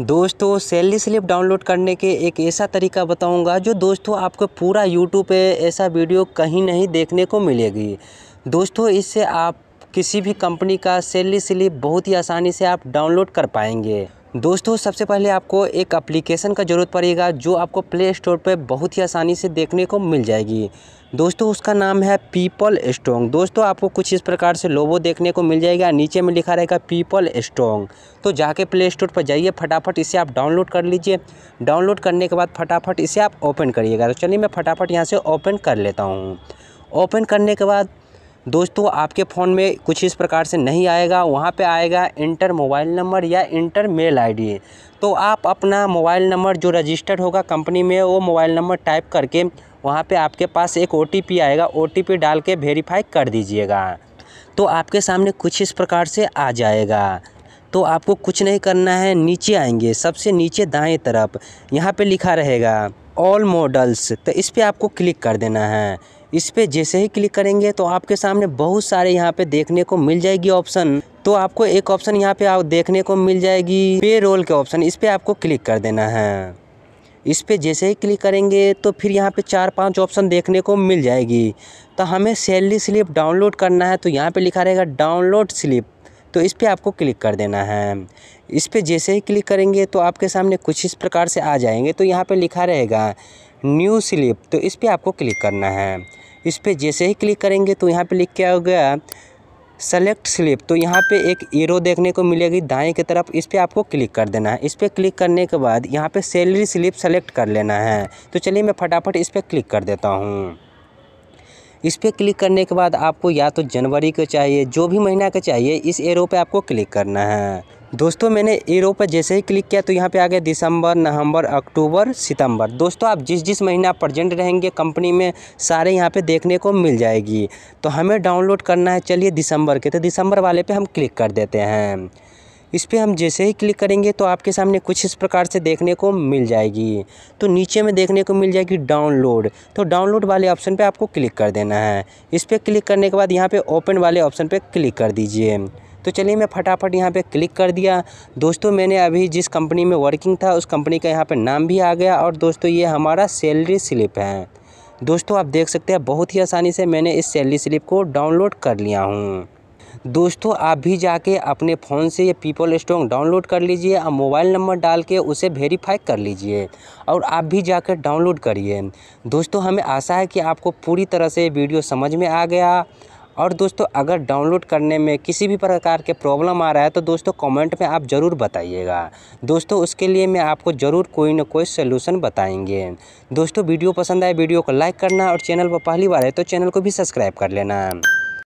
दोस्तों salary slip download करने के एक ऐसा तरीका बताऊंगा जो दोस्तों आपको पूरा यूट्यूब पे ऐसा वीडियो कहीं नहीं देखने को मिलेगी दोस्तों इससे आप किसी भी कंपनी का सैलरी स्लिप बहुत ही आसानी से आप डाउनलोड कर पाएंगे दोस्तों सबसे पहले आपको एक एप्लीकेशन का ज़रूरत पड़ेगा जो आपको प्ले स्टोर पर बहुत ही आसानी से देखने को मिल जाएगी दोस्तों उसका नाम है पीपल स्ट्रॉन्ग दोस्तों आपको कुछ इस प्रकार से लोबो देखने को मिल जाएगा नीचे में लिखा रहेगा पीपल स्ट्रॉन्ग तो जाके प्ले स्टोर पर जाइए फटाफट इसे आप डाउनलोड कर लीजिए डाउनलोड करने के बाद फटाफट इसे आप ओपन करिएगा तो चलिए मैं फटाफट यहाँ से ओपन कर लेता हूँ ओपन करने के बाद दोस्तों आपके फ़ोन में कुछ इस प्रकार से नहीं आएगा वहाँ पे आएगा इंटर मोबाइल नंबर या इंटर मेल आईडी तो आप अपना मोबाइल नंबर जो रजिस्टर्ड होगा कंपनी में वो मोबाइल नंबर टाइप करके वहाँ पे आपके पास एक ओ आएगा ओ डाल के वेरीफाई कर दीजिएगा तो आपके सामने कुछ इस प्रकार से आ जाएगा तो आपको कुछ नहीं करना है नीचे आएंगे सबसे नीचे दाएँ तरफ यहाँ पर लिखा रहेगा ऑल मॉडल्स तो इस पर आपको क्लिक कर देना है इस पर जैसे ही क्लिक करेंगे तो आपके सामने बहुत सारे यहाँ पे देखने को मिल जाएगी ऑप्शन तो आपको एक ऑप्शन यहाँ पे आप देखने को मिल जाएगी पे रोल के ऑप्शन इस पर आपको क्लिक कर देना है इस पर जैसे ही क्लिक करेंगे तो फिर यहाँ पे चार पांच ऑप्शन देखने को मिल जाएगी तो हमें सैलरी स्लिप डाउनलोड करना है तो यहाँ पे लिखा रहेगा डाउनलोड स्लिप तो इस पर आपको क्लिक कर देना है इस पर जैसे ही क्लिक करेंगे तो आपके सामने कुछ इस प्रकार से आ जाएंगे तो यहाँ पर लिखा रहेगा न्यू स्लिप तो इस पर आपको क्लिक करना है इस पर जैसे ही क्लिक करेंगे तो यहाँ पे लिख के आ गया सेलेक्ट स्लिप तो यहाँ पे एक एरो देखने को मिलेगी दाएं की तरफ इस पर आपको क्लिक कर देना है इस पर क्लिक करने के बाद यहाँ पे सैलरी स्लिप सेलेक्ट कर लेना है तो चलिए मैं फटाफट इस पर क्लिक कर देता हूँ इस पर क्लिक करने के बाद आपको या तो जनवरी को चाहिए जो भी महीना का चाहिए इस एरो पे आपको क्लिक करना है दोस्तों मैंने एरो पर जैसे ही क्लिक किया तो यहाँ पे आ गया दिसंबर नवंबर अक्टूबर सितंबर दोस्तों आप जिस जिस महीना प्रजेंट रहेंगे कंपनी में सारे यहाँ पे देखने को मिल जाएगी तो हमें डाउनलोड करना है चलिए दिसंबर के तो दिसंबर वाले पे हम क्लिक कर देते हैं इस पर हम जैसे ही क्लिक करेंगे तो आपके सामने कुछ इस प्रकार से देखने को मिल जाएगी तो नीचे में देखने को मिल जाएगी डाउनलोड तो डाउनलोड वाले ऑप्शन पर आपको क्लिक कर देना है इस पर क्लिक करने के बाद यहाँ पर ओपन वाले ऑप्शन पर क्लिक कर दीजिए तो चलिए मैं फटाफट यहाँ पे क्लिक कर दिया दोस्तों मैंने अभी जिस कंपनी में वर्किंग था उस कंपनी का यहाँ पे नाम भी आ गया और दोस्तों ये हमारा सैलरी स्लिप है दोस्तों आप देख सकते हैं बहुत ही आसानी से मैंने इस सैलरी स्लिप को डाउनलोड कर लिया हूँ दोस्तों आप भी जाके अपने फ़ोन से ये पीपल स्ट्रॉन्ग डाउनलोड कर लीजिए और मोबाइल नंबर डाल के उसे वेरीफाई कर लीजिए और आप भी जाकर डाउनलोड करिए दोस्तों हमें आशा है कि आपको पूरी तरह से वीडियो समझ में आ गया और दोस्तों अगर डाउनलोड करने में किसी भी प्रकार के प्रॉब्लम आ रहा है तो दोस्तों कमेंट में आप ज़रूर बताइएगा दोस्तों उसके लिए मैं आपको ज़रूर कोई ना कोई सोल्यूशन बताएंगे दोस्तों वीडियो पसंद आए वीडियो को लाइक करना और चैनल पर पहली बार है तो चैनल को भी सब्सक्राइब कर लेना